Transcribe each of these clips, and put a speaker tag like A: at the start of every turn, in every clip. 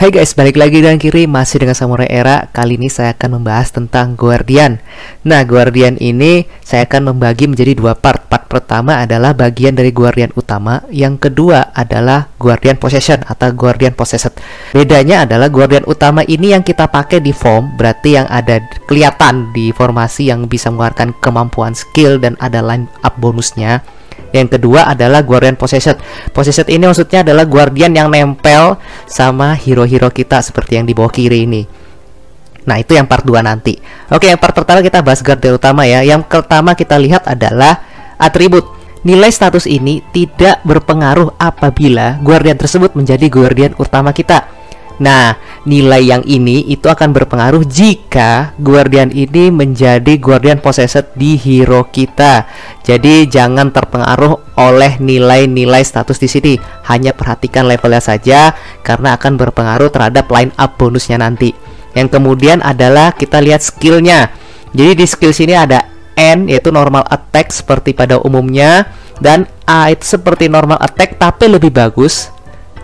A: Hai guys, balik lagi dengan kiri masih dengan Samurai Era. Kali ini saya akan membahas tentang Guardian. Nah, Guardian ini saya akan membagi menjadi dua part. Part pertama adalah bagian dari Guardian utama, yang kedua adalah Guardian Possession atau Guardian Possessed. Bedanya adalah Guardian utama ini yang kita pakai di form, berarti yang ada kelihatan di formasi yang bisa mengeluarkan kemampuan skill dan ada line up bonusnya. Yang kedua adalah Guardian Possessed. Possessed ini maksudnya adalah Guardian yang nempel sama hero-hero kita seperti yang di bawah kiri ini. Nah, itu yang part 2 nanti. Oke, yang part pertama kita bahas Guardian utama ya. Yang pertama kita lihat adalah atribut. Nilai status ini tidak berpengaruh apabila Guardian tersebut menjadi Guardian utama kita. Nah, nilai yang ini itu akan berpengaruh jika guardian ini menjadi guardian possessed di hero kita. Jadi jangan terpengaruh oleh nilai-nilai status di sini. Hanya perhatikan levelnya saja karena akan berpengaruh terhadap line up bonusnya nanti. Yang kemudian adalah kita lihat skillnya. Jadi di skill sini ada N yaitu normal attack seperti pada umumnya dan A itu seperti normal attack tapi lebih bagus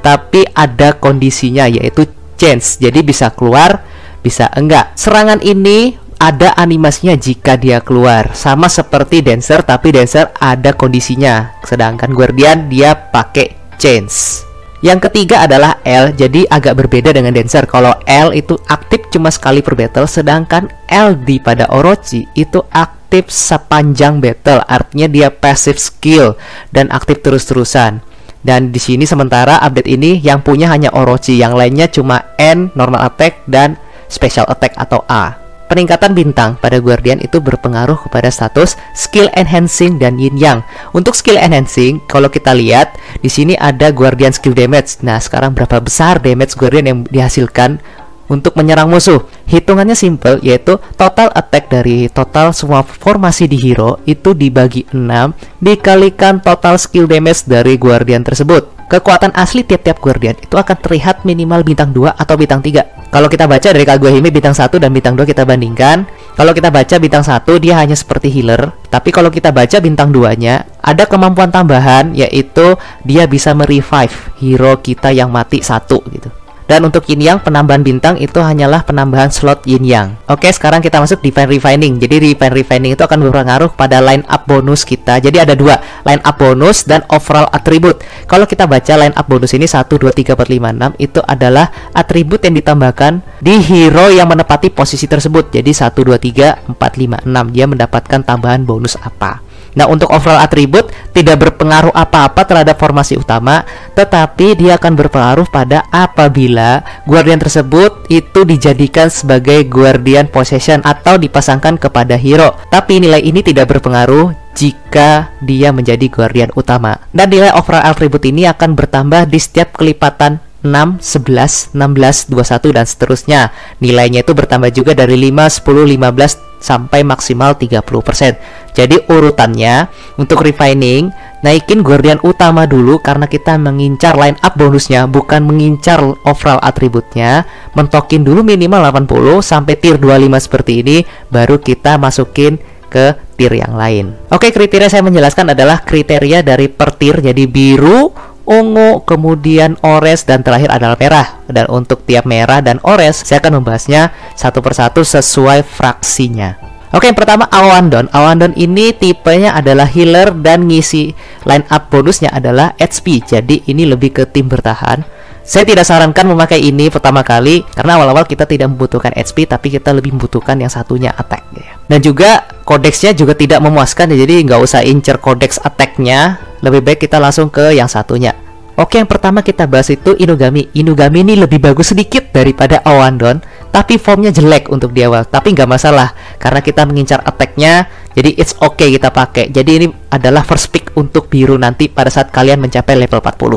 A: tapi ada kondisinya yaitu chance. Jadi bisa keluar, bisa enggak. Serangan ini ada animasinya jika dia keluar sama seperti dancer tapi dancer ada kondisinya sedangkan guardian dia pakai chance. yang ketiga adalah L jadi agak berbeda dengan dancer kalau L itu aktif cuma sekali per battle sedangkan L di pada Orochi itu aktif sepanjang battle artinya dia passive skill dan aktif terus-terusan dan di sini sementara update ini yang punya hanya Orochi, yang lainnya cuma N, normal attack, dan special attack atau A. Peningkatan bintang pada Guardian itu berpengaruh kepada status skill enhancing dan yin yang. Untuk skill enhancing, kalau kita lihat di sini ada Guardian skill damage. Nah, sekarang berapa besar damage Guardian yang dihasilkan untuk menyerang musuh. Hitungannya simple yaitu total attack dari total semua formasi di hero itu dibagi 6 dikalikan total skill damage dari guardian tersebut. Kekuatan asli tiap-tiap guardian itu akan terlihat minimal bintang 2 atau bintang 3. Kalau kita baca dari kaguya himi bintang 1 dan bintang 2 kita bandingkan, kalau kita baca bintang 1 dia hanya seperti healer, tapi kalau kita baca bintang 2-nya ada kemampuan tambahan yaitu dia bisa merevive hero kita yang mati satu gitu. Dan untuk yin yang penambahan bintang itu hanyalah penambahan slot yin yang. Oke, sekarang kita masuk Divine refining. Jadi Divine refining itu akan berpengaruh pada line up bonus kita. Jadi ada dua, line up bonus dan overall atribut. Kalau kita baca line up bonus ini satu dua tiga 4 lima enam itu adalah atribut yang ditambahkan di hero yang menepati posisi tersebut. Jadi satu dua tiga empat lima enam dia mendapatkan tambahan bonus apa. Nah, untuk overall atribut tidak berpengaruh apa-apa terhadap formasi utama, tetapi dia akan berpengaruh pada apabila guardian tersebut itu dijadikan sebagai guardian possession atau dipasangkan kepada hero. Tapi nilai ini tidak berpengaruh jika dia menjadi guardian utama. Dan nilai overall atribut ini akan bertambah di setiap kelipatan 6, 11, 16, 21, dan seterusnya. Nilainya itu bertambah juga dari 5, 10, 15, sampai maksimal 30%. Jadi urutannya untuk refining, naikin guardian utama dulu karena kita mengincar line up bonusnya bukan mengincar overall atributnya. Mentokin dulu minimal 80 sampai tier 25 seperti ini baru kita masukin ke tier yang lain. Oke, kriteria saya menjelaskan adalah kriteria dari per tier jadi biru ungu, kemudian ores dan terakhir adalah merah. Dan untuk tiap merah dan ores saya akan membahasnya satu persatu sesuai fraksinya. Oke, yang pertama Awandon. Awandon ini tipenya adalah healer dan ngisi line up bonusnya adalah HP. Jadi ini lebih ke tim bertahan. Saya tidak sarankan memakai ini pertama kali karena awal-awal kita tidak membutuhkan HP tapi kita lebih membutuhkan yang satunya attack ya. Dan juga kodeksnya juga tidak memuaskan ya. jadi nggak usah incer kodeks attacknya. Lebih baik kita langsung ke yang satunya. Oke, yang pertama kita bahas itu Inugami. Inugami ini lebih bagus sedikit daripada Awandon, tapi formnya jelek untuk di awal. Tapi nggak masalah, karena kita mengincar attack-nya, jadi it's okay kita pakai. Jadi ini adalah first pick untuk biru nanti pada saat kalian mencapai level 40.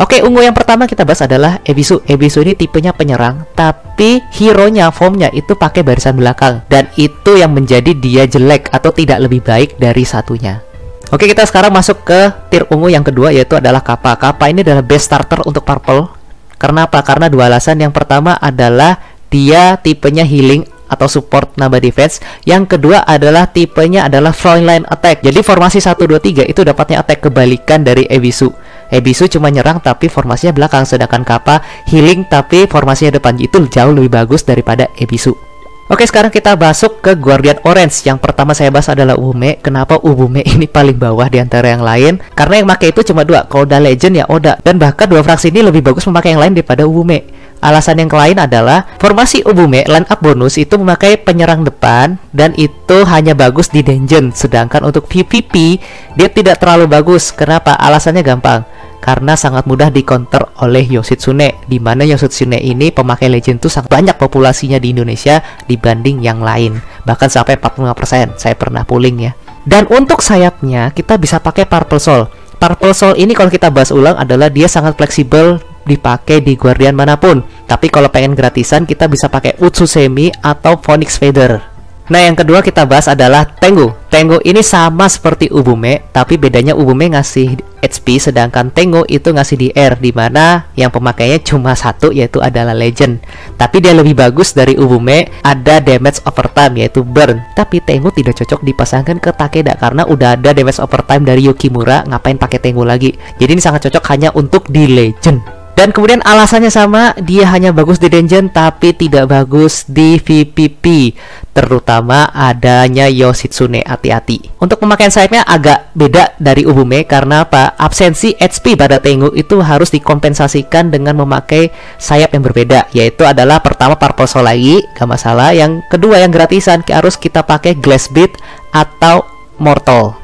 A: Oke, ungu yang pertama kita bahas adalah Ebisu. Ebisu ini tipenya penyerang, tapi hero-nya, formnya itu pakai barisan belakang. Dan itu yang menjadi dia jelek atau tidak lebih baik dari satunya. Oke kita sekarang masuk ke tier ungu yang kedua yaitu adalah Kappa. Kappa ini adalah best starter untuk purple. Karena apa? Karena dua alasan. Yang pertama adalah dia tipenya healing atau support nambah defense. Yang kedua adalah tipenya adalah front line attack. Jadi formasi 1 2 3 itu dapatnya attack kebalikan dari Ebisu. Ebisu cuma nyerang tapi formasinya belakang sedangkan Kappa healing tapi formasinya depan. Itu jauh lebih bagus daripada Ebisu. Oke sekarang kita masuk ke Guardian Orange Yang pertama saya bahas adalah Ubume Kenapa Ubume ini paling bawah di antara yang lain Karena yang pakai itu cuma dua Koda Legend ya Oda Dan bahkan dua fraksi ini lebih bagus memakai yang lain daripada Ubume Alasan yang lain adalah formasi Ubume line up bonus itu memakai penyerang depan dan itu hanya bagus di dungeon sedangkan untuk PvP dia tidak terlalu bagus. Kenapa? Alasannya gampang karena sangat mudah dikonter oleh Yoshitsune di mana Yoshitsune ini pemakai legend tuh sangat banyak populasinya di Indonesia dibanding yang lain bahkan sampai 45% saya pernah pulling ya dan untuk sayapnya kita bisa pakai purple soul purple soul ini kalau kita bahas ulang adalah dia sangat fleksibel dipakai di guardian manapun tapi kalau pengen gratisan kita bisa pakai Utsusemi atau Phoenix Feather Nah yang kedua kita bahas adalah Tengu Tengu ini sama seperti Ubume Tapi bedanya Ubume ngasih HP Sedangkan Tengu itu ngasih di DR Dimana yang pemakainya cuma satu Yaitu adalah Legend Tapi dia lebih bagus dari Ubume Ada damage overtime yaitu burn Tapi Tengu tidak cocok dipasangkan ke Takeda Karena udah ada damage overtime dari Yukimura Ngapain pakai Tengu lagi Jadi ini sangat cocok hanya untuk di Legend dan kemudian alasannya sama, dia hanya bagus di Dungeon tapi tidak bagus di VPP, terutama adanya Yoshitsune hati-hati. Untuk pemakaian sayapnya agak beda dari Ubume karena apa? Absensi HP pada Tengu itu harus dikompensasikan dengan memakai sayap yang berbeda, yaitu adalah pertama Parpolso lagi, gak masalah. Yang kedua yang gratisan harus kita pakai Glass Beat atau Mortal.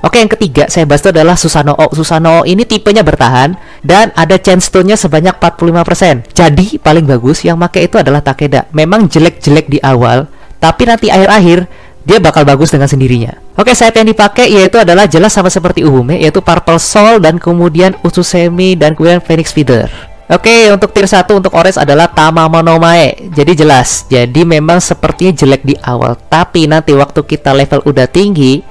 A: Oke yang ketiga saya bahas itu adalah Susano o Susano o ini tipenya bertahan dan ada chance stone-nya sebanyak 45% Jadi paling bagus yang make itu adalah Takeda Memang jelek-jelek di awal Tapi nanti akhir-akhir dia bakal bagus dengan sendirinya. Oke, set yang dipakai yaitu adalah jelas sama seperti umumnya yaitu Purple Soul dan kemudian Utsusemi dan kemudian Phoenix Feeder. Oke, untuk tier 1 untuk ores adalah Tamamonomae. Jadi jelas, jadi memang sepertinya jelek di awal, tapi nanti waktu kita level udah tinggi,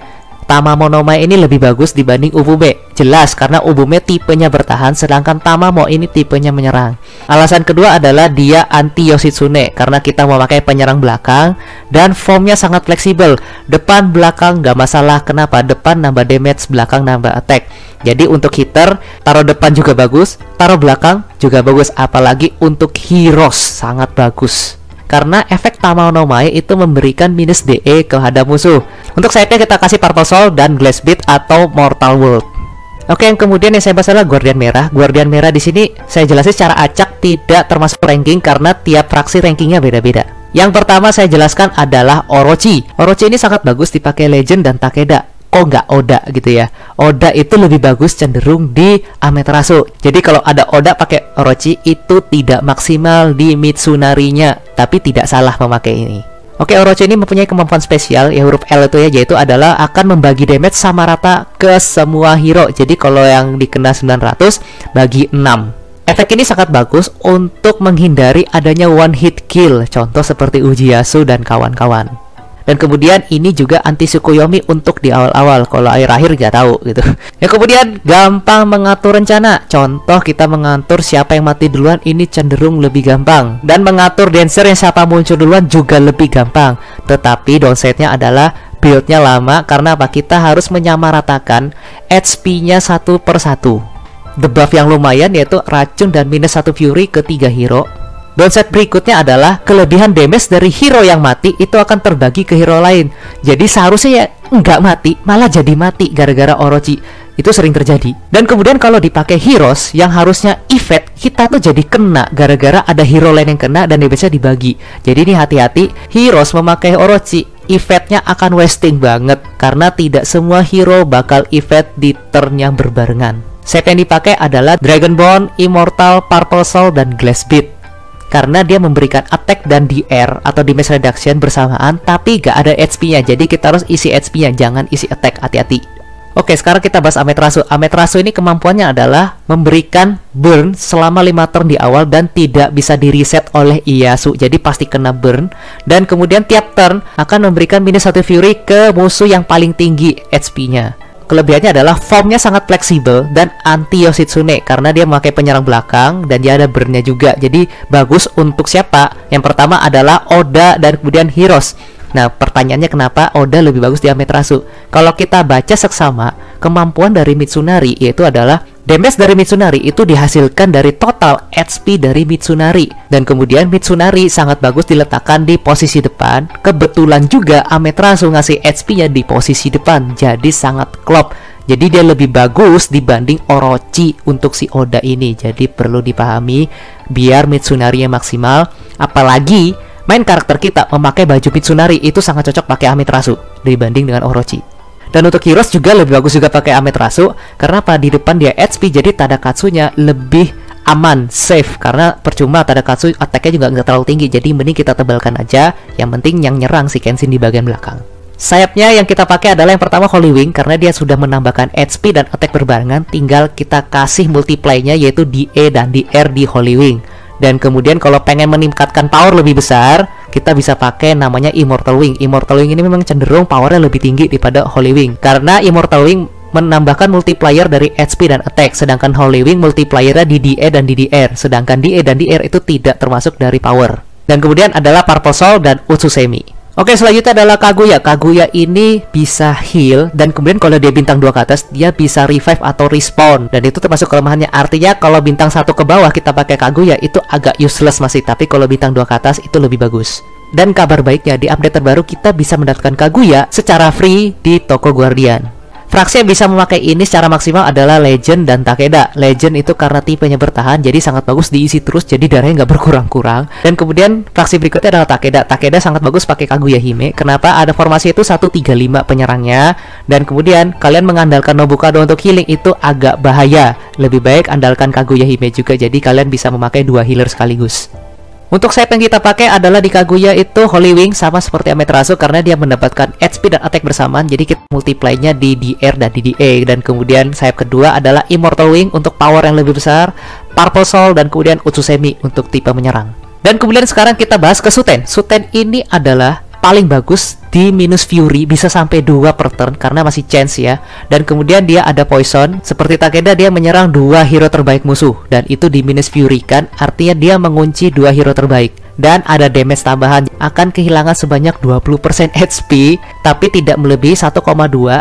A: Tama Monoma ini lebih bagus dibanding Ubume. Jelas karena Ubume tipenya bertahan sedangkan Tama Tamamo ini tipenya menyerang. Alasan kedua adalah dia anti Yoshitsune karena kita memakai penyerang belakang dan formnya sangat fleksibel. Depan belakang gak masalah kenapa depan nambah damage belakang nambah attack. Jadi untuk hitter taruh depan juga bagus, taruh belakang juga bagus apalagi untuk heroes sangat bagus karena efek Tamao no itu memberikan minus DE kehadap musuh. Untuk sayapnya kita kasih Purple Soul dan Glass Beat atau Mortal World. Oke, yang kemudian yang saya bahas adalah Guardian Merah. Guardian Merah di sini saya jelasin secara acak tidak termasuk ranking karena tiap fraksi rankingnya beda-beda. Yang pertama saya jelaskan adalah Orochi. Orochi ini sangat bagus dipakai Legend dan Takeda kok nggak Oda gitu ya Oda itu lebih bagus cenderung di Amaterasu jadi kalau ada Oda pakai Orochi itu tidak maksimal di Mitsunarinya tapi tidak salah memakai ini Oke, Orochi ini mempunyai kemampuan spesial ya huruf L itu ya yaitu adalah akan membagi damage sama rata ke semua hero. Jadi kalau yang dikena 900 bagi 6. Efek ini sangat bagus untuk menghindari adanya one hit kill, contoh seperti Ujiyasu dan kawan-kawan dan kemudian ini juga anti sukuyomi untuk di awal-awal kalau akhir-akhir nggak tahu gitu Ya kemudian gampang mengatur rencana contoh kita mengatur siapa yang mati duluan ini cenderung lebih gampang dan mengatur dancer yang siapa muncul duluan juga lebih gampang tetapi downside-nya adalah buildnya lama karena apa kita harus menyamaratakan HP-nya satu per satu debuff yang lumayan yaitu racun dan minus satu fury ke tiga hero Downset berikutnya adalah kelebihan damage dari hero yang mati itu akan terbagi ke hero lain. Jadi seharusnya ya nggak mati, malah jadi mati gara-gara Orochi. Itu sering terjadi. Dan kemudian kalau dipakai heroes yang harusnya effect, kita tuh jadi kena gara-gara ada hero lain yang kena dan damage-nya dibagi. Jadi ini hati-hati, heroes memakai Orochi effectnya akan wasting banget karena tidak semua hero bakal effect di turn yang berbarengan. Set yang dipakai adalah Dragonborn, Immortal, Purple Soul, dan Glass Beat karena dia memberikan attack dan DR atau damage reduction bersamaan tapi gak ada HP-nya jadi kita harus isi HP-nya jangan isi attack hati-hati Oke sekarang kita bahas Ametrasu Ametrasu ini kemampuannya adalah memberikan burn selama 5 turn di awal dan tidak bisa di reset oleh Iyasu jadi pasti kena burn dan kemudian tiap turn akan memberikan minus satu fury ke musuh yang paling tinggi HP-nya kelebihannya adalah formnya sangat fleksibel dan anti Yoshitsune karena dia memakai penyerang belakang dan dia ada burnnya juga. Jadi bagus untuk siapa? Yang pertama adalah Oda dan kemudian Hiros. Nah, pertanyaannya kenapa Oda lebih bagus di Amaterasu? Kalau kita baca seksama, kemampuan dari Mitsunari yaitu adalah Damage dari Mitsunari itu dihasilkan dari total HP dari Mitsunari dan kemudian Mitsunari sangat bagus diletakkan di posisi depan. Kebetulan juga Ametrasu ngasih HP-nya di posisi depan jadi sangat klop. Jadi dia lebih bagus dibanding Orochi untuk si Oda ini. Jadi perlu dipahami biar Mitsunari yang maksimal apalagi main karakter kita memakai baju Mitsunari itu sangat cocok pakai Ametrasu dibanding dengan Orochi. Dan untuk Heroes juga lebih bagus juga pakai Amaterasu karena apa di depan dia HP jadi tanda katsunya lebih aman, safe karena percuma tanda attack attacknya juga nggak terlalu tinggi jadi mending kita tebalkan aja yang penting yang nyerang si Kenshin di bagian belakang sayapnya yang kita pakai adalah yang pertama Holy Wing karena dia sudah menambahkan HP dan attack berbarengan tinggal kita kasih multiply-nya yaitu di E dan di R di Holy Wing dan kemudian kalau pengen meningkatkan power lebih besar, kita bisa pakai namanya Immortal Wing. Immortal Wing ini memang cenderung powernya lebih tinggi daripada Holy Wing karena Immortal Wing menambahkan multiplier dari HP dan attack sedangkan Holy Wing di DA dan DDR sedangkan DA dan DR itu tidak termasuk dari power dan kemudian adalah soul dan Utsusemi Oke selanjutnya adalah Kaguya Kaguya ini bisa heal Dan kemudian kalau dia bintang 2 ke atas Dia bisa revive atau respawn Dan itu termasuk kelemahannya Artinya kalau bintang satu ke bawah kita pakai Kaguya Itu agak useless masih Tapi kalau bintang 2 ke atas itu lebih bagus dan kabar baiknya di update terbaru kita bisa mendapatkan Kaguya secara free di toko Guardian. Fraksi yang bisa memakai ini secara maksimal adalah Legend dan Takeda. Legend itu karena tipenya bertahan, jadi sangat bagus diisi terus, jadi darahnya nggak berkurang-kurang. Dan kemudian fraksi berikutnya adalah Takeda. Takeda sangat bagus pakai Kaguya Hime. Kenapa? Ada formasi itu 135 penyerangnya, dan kemudian kalian mengandalkan Nobukado untuk healing itu agak bahaya. Lebih baik andalkan Kaguya Hime juga, jadi kalian bisa memakai dua healer sekaligus. Untuk sayap yang kita pakai adalah di Kaguya itu Holy Wing sama seperti Amaterasu karena dia mendapatkan HP dan attack bersamaan jadi kita multiply-nya di DR dan di DA dan kemudian sayap kedua adalah Immortal Wing untuk power yang lebih besar, Purple Soul dan kemudian Utsusemi untuk tipe menyerang. Dan kemudian sekarang kita bahas ke Suten. Suten ini adalah paling bagus di minus Fury bisa sampai dua per turn karena masih chance ya dan kemudian dia ada poison seperti Takeda dia menyerang dua hero terbaik musuh dan itu di minus Fury kan artinya dia mengunci dua hero terbaik dan ada damage tambahan akan kehilangan sebanyak 20% HP tapi tidak melebihi 1,2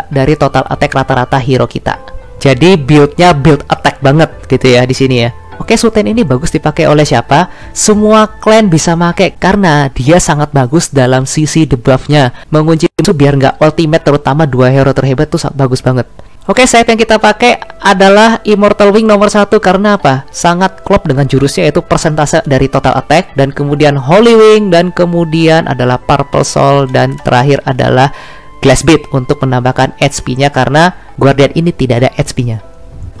A: dari total attack rata-rata hero kita jadi buildnya build attack banget gitu ya di sini ya pakai suten ini bagus dipakai oleh siapa? Semua klan bisa pakai karena dia sangat bagus dalam sisi debuffnya. Mengunci itu biar nggak ultimate terutama dua hero terhebat tuh bagus banget. Oke, save yang kita pakai adalah Immortal Wing nomor satu karena apa? Sangat klop dengan jurusnya yaitu persentase dari total attack dan kemudian Holy Wing dan kemudian adalah Purple Soul dan terakhir adalah Glass Beat untuk menambahkan HP-nya karena Guardian ini tidak ada HP-nya.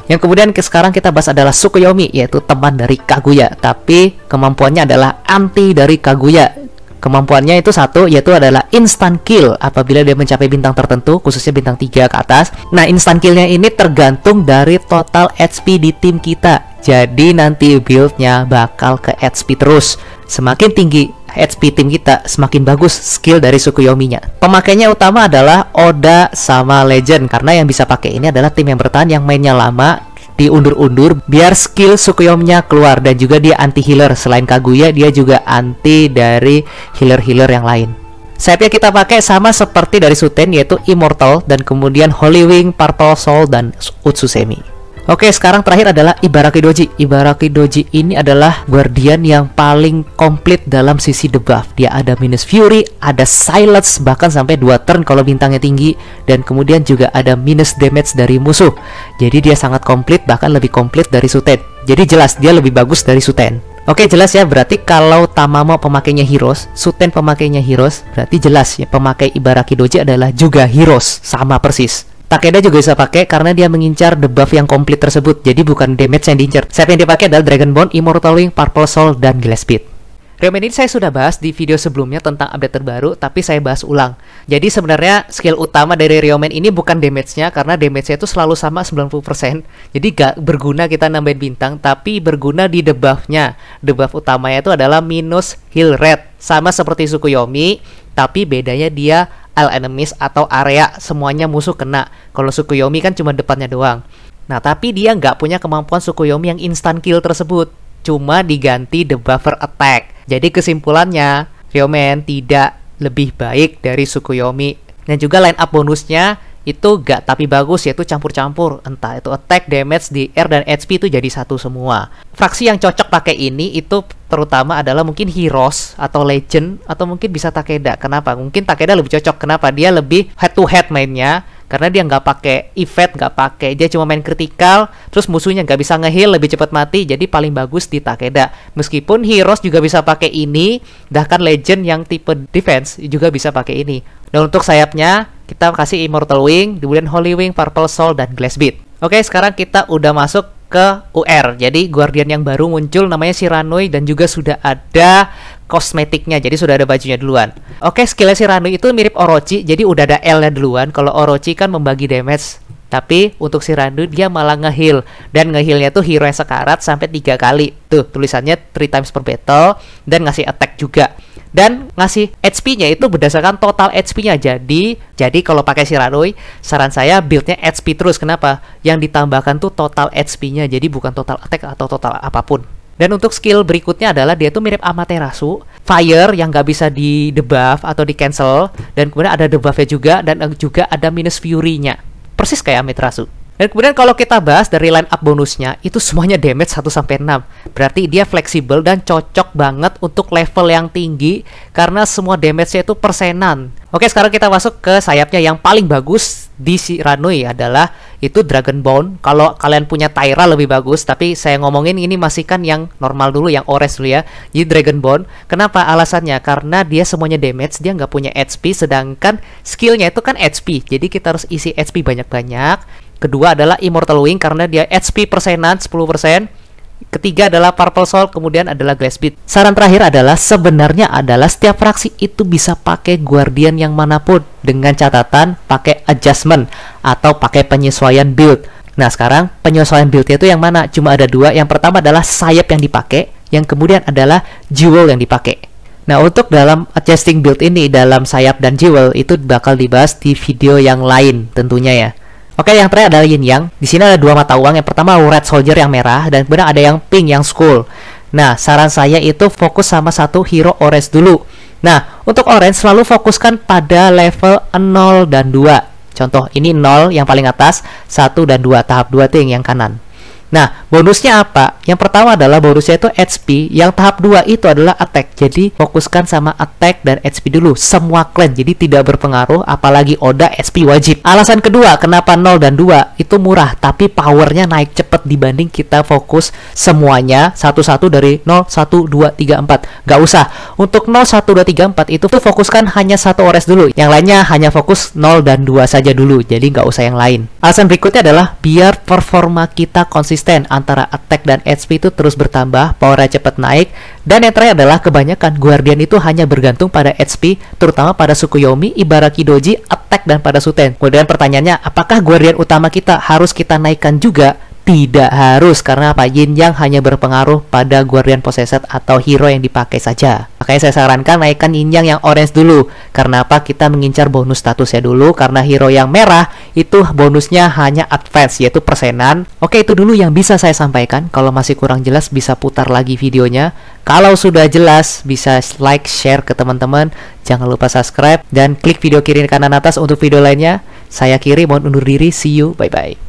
A: Yang kemudian ke sekarang kita bahas adalah Sukuyomi yaitu teman dari Kaguya, tapi kemampuannya adalah anti dari Kaguya. Kemampuannya itu satu yaitu adalah instant kill apabila dia mencapai bintang tertentu khususnya bintang 3 ke atas. Nah, instant killnya ini tergantung dari total HP di tim kita. Jadi nanti buildnya bakal ke HP terus. Semakin tinggi HP tim kita semakin bagus skill dari Sukuyominya. Pemakainya utama adalah Oda sama Legend karena yang bisa pakai ini adalah tim yang bertahan yang mainnya lama diundur-undur biar skill Sukuyominya keluar dan juga dia anti healer selain Kaguya dia juga anti dari healer-healer yang lain. Sayapnya kita pakai sama seperti dari Suten yaitu Immortal dan kemudian Holy Wing, Purple Soul dan Utsusemi. Oke, sekarang terakhir adalah Ibaraki Doji. Ibaraki Doji ini adalah guardian yang paling komplit dalam sisi debuff. Dia ada minus fury, ada silence bahkan sampai 2 turn kalau bintangnya tinggi dan kemudian juga ada minus damage dari musuh. Jadi dia sangat komplit bahkan lebih komplit dari Suten. Jadi jelas dia lebih bagus dari Suten. Oke jelas ya berarti kalau Tamamo pemakainya Heroes, Suten pemakainya Heroes, berarti jelas ya pemakai Ibaraki Doji adalah juga Heroes sama persis. Takeda juga bisa pakai karena dia mengincar debuff yang komplit tersebut, jadi bukan damage yang diincar. Set yang dipakai adalah Dragon Bone, Immortal Wing, Purple Soul, dan Glass Speed. Realm ini saya sudah bahas di video sebelumnya tentang update terbaru, tapi saya bahas ulang. Jadi sebenarnya skill utama dari Realmen ini bukan damage-nya, karena damage-nya itu selalu sama 90%. Jadi gak berguna kita nambahin bintang, tapi berguna di debuff-nya. Debuff utamanya itu adalah minus heal rate. Sama seperti Sukuyomi, tapi bedanya dia all enemies atau area semuanya musuh kena. Kalau Sukuyomi kan cuma depannya doang. Nah, tapi dia nggak punya kemampuan Sukuyomi yang instant kill tersebut. Cuma diganti the buffer attack. Jadi kesimpulannya, Ryomen tidak lebih baik dari Sukuyomi. Dan juga line up bonusnya, itu gak tapi bagus yaitu campur-campur entah itu attack, damage di r dan HP itu jadi satu semua. Fraksi yang cocok pakai ini itu terutama adalah mungkin Heroes atau Legend atau mungkin bisa Takeda. Kenapa? Mungkin Takeda lebih cocok. Kenapa? Dia lebih head to head mainnya karena dia nggak pakai effect nggak pakai dia cuma main kritikal terus musuhnya nggak bisa ngeheal lebih cepat mati jadi paling bagus di Takeda meskipun Heroes juga bisa pakai ini bahkan Legend yang tipe defense juga bisa pakai ini dan untuk sayapnya kita kasih Immortal Wing, kemudian Holy Wing, Purple Soul, dan Glass Beat. Oke, sekarang kita udah masuk ke UR. Jadi Guardian yang baru muncul namanya Siranui dan juga sudah ada kosmetiknya. Jadi sudah ada bajunya duluan. Oke, skillnya Siranui itu mirip Orochi. Jadi udah ada L-nya duluan. Kalau Orochi kan membagi damage tapi untuk si Randu dia malah ngehil dan ngehilnya tuh hero yang sekarat sampai tiga kali tuh tulisannya three times per battle dan ngasih attack juga dan ngasih HP-nya itu berdasarkan total HP-nya. Jadi, jadi kalau pakai Shiranoe, saran saya build-nya HP terus. Kenapa? Yang ditambahkan tuh total HP-nya, jadi bukan total attack atau total apapun. Dan untuk skill berikutnya adalah dia tuh mirip Amaterasu, fire yang nggak bisa di debuff atau di cancel, dan kemudian ada debuffnya juga, dan juga ada minus fury-nya. Persis kayak Amaterasu. Dan kemudian kalau kita bahas dari line up bonusnya, itu semuanya damage 1 sampai 6. Berarti dia fleksibel dan cocok banget untuk level yang tinggi karena semua damage-nya itu persenan. Oke, sekarang kita masuk ke sayapnya yang paling bagus di si Ranui adalah itu Dragon Bone. Kalau kalian punya Tyra lebih bagus, tapi saya ngomongin ini masih kan yang normal dulu, yang ores dulu ya. Jadi Bone. kenapa alasannya? Karena dia semuanya damage, dia nggak punya HP, sedangkan skillnya itu kan HP. Jadi kita harus isi HP banyak-banyak Kedua adalah Immortal Wing karena dia HP persenan 10%. Ketiga adalah Purple Soul, kemudian adalah Glass Beat. Saran terakhir adalah sebenarnya adalah setiap fraksi itu bisa pakai Guardian yang manapun dengan catatan pakai adjustment atau pakai penyesuaian build. Nah sekarang penyesuaian build itu yang mana? Cuma ada dua. Yang pertama adalah sayap yang dipakai, yang kemudian adalah jewel yang dipakai. Nah untuk dalam adjusting build ini dalam sayap dan jewel itu bakal dibahas di video yang lain tentunya ya. Oke, yang terakhir adalah yin yang. Di sini ada dua mata uang. Yang pertama red soldier yang merah dan kemudian ada yang pink yang school. Nah, saran saya itu fokus sama satu hero orange dulu. Nah, untuk orange selalu fokuskan pada level 0 dan 2. Contoh, ini 0 yang paling atas, 1 dan 2 tahap 2 itu yang kanan. Nah, bonusnya apa? Yang pertama adalah bonusnya itu HP, yang tahap 2 itu adalah attack. Jadi, fokuskan sama attack dan HP dulu, semua clan. Jadi, tidak berpengaruh, apalagi Oda SP wajib. Alasan kedua, kenapa 0 dan 2 itu murah, tapi powernya naik cepat dibanding kita fokus semuanya satu-satu dari 0, 1, 2, 3, 4. Nggak usah. Untuk 0, 1, 2, 3, 4 itu tuh fokuskan hanya satu ores dulu. Yang lainnya hanya fokus 0 dan 2 saja dulu, jadi nggak usah yang lain. Alasan berikutnya adalah biar performa kita konsisten konsisten antara attack dan HP itu terus bertambah, power cepat naik, dan yang terakhir adalah kebanyakan Guardian itu hanya bergantung pada HP, terutama pada suku Yomi, Ibaraki Doji, attack dan pada Suten. Kemudian pertanyaannya, apakah Guardian utama kita harus kita naikkan juga? Tidak harus, karena apa? Yin Yang hanya berpengaruh pada Guardian Possessed atau hero yang dipakai saja. Makanya saya sarankan naikkan yin yang yang orange dulu. Karena apa? Kita mengincar bonus statusnya dulu karena hero yang merah itu bonusnya hanya advance yaitu persenan. Oke, itu dulu yang bisa saya sampaikan. Kalau masih kurang jelas bisa putar lagi videonya. Kalau sudah jelas bisa like, share ke teman-teman. Jangan lupa subscribe dan klik video kiri kanan atas untuk video lainnya. Saya kiri mohon undur diri. See you. Bye bye.